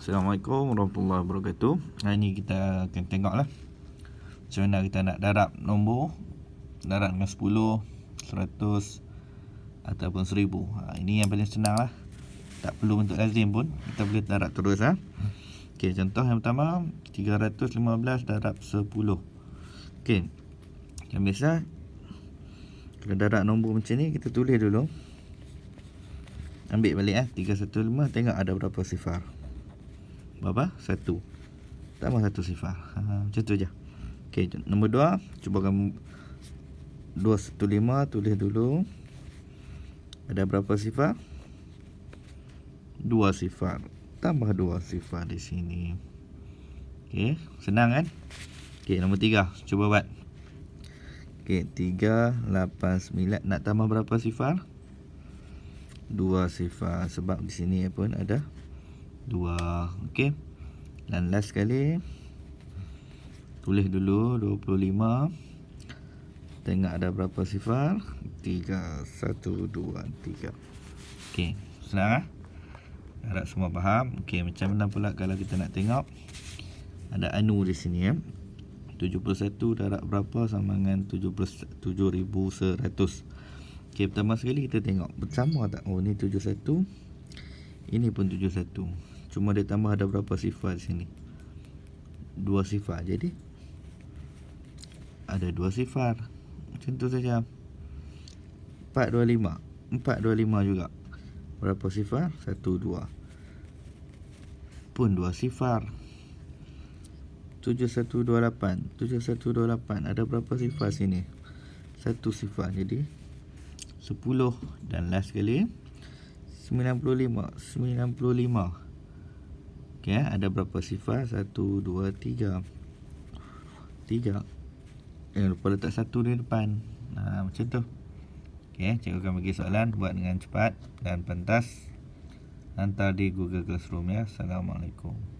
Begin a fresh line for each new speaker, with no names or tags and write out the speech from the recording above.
Assalamualaikum warahmatullahi wabarakatuh Hari ni kita akan tengok lah Macam mana kita nak darab nombor Darab dengan 10 100 Ataupun 1000 ha, Ini yang paling senang lah Tak perlu untuk lazim pun Kita boleh darab terus lah Ok contoh yang pertama 315 darab 10 Ok Yang biasa Kalau darab nombor macam ni Kita tulis dulu Ambil balik lah ha. 315 tengok ada berapa sifar berapa? Satu Tambah satu sifar ha, Macam tu je Okey, nombor dua Cuba kan Dua satu lima Tulis dulu Ada berapa sifar? Dua sifar Tambah dua sifar di sini Okey, senang kan? Okey, nombor tiga Cuba buat Okey, tiga Lapan sembilan Nak tambah berapa sifar? Dua sifar Sebab di sini pun ada Dua, okey. dan last sekali tulis dulu 25 tengok ada berapa sifar 3 1 2 3 okey. senang lah harap semua faham okey. macam mana pula kalau kita nak tengok ada anu di sini ya 71 darab berapa sama dengan 7100 ok pertama sekali kita tengok bersama tak oh ni 71 ini pun 71 Cuma dia tambah ada berapa sifat sini Dua sifat jadi Ada dua sifat Macam tu saja 425 425 juga Berapa sifat? 12 Pun dua sifat 7128 7128 ada berapa sifat sini? Satu sifat jadi sepuluh dan last sekali 95 Okay, eh, ada berapa sifar? Satu, dua, tiga, tiga. Eh, lupa letak satu di depan Haa, macam tu Okay, eh, cikgu akan bagi soalan Buat dengan cepat dan pentas Hantar di Google Classroom ya Assalamualaikum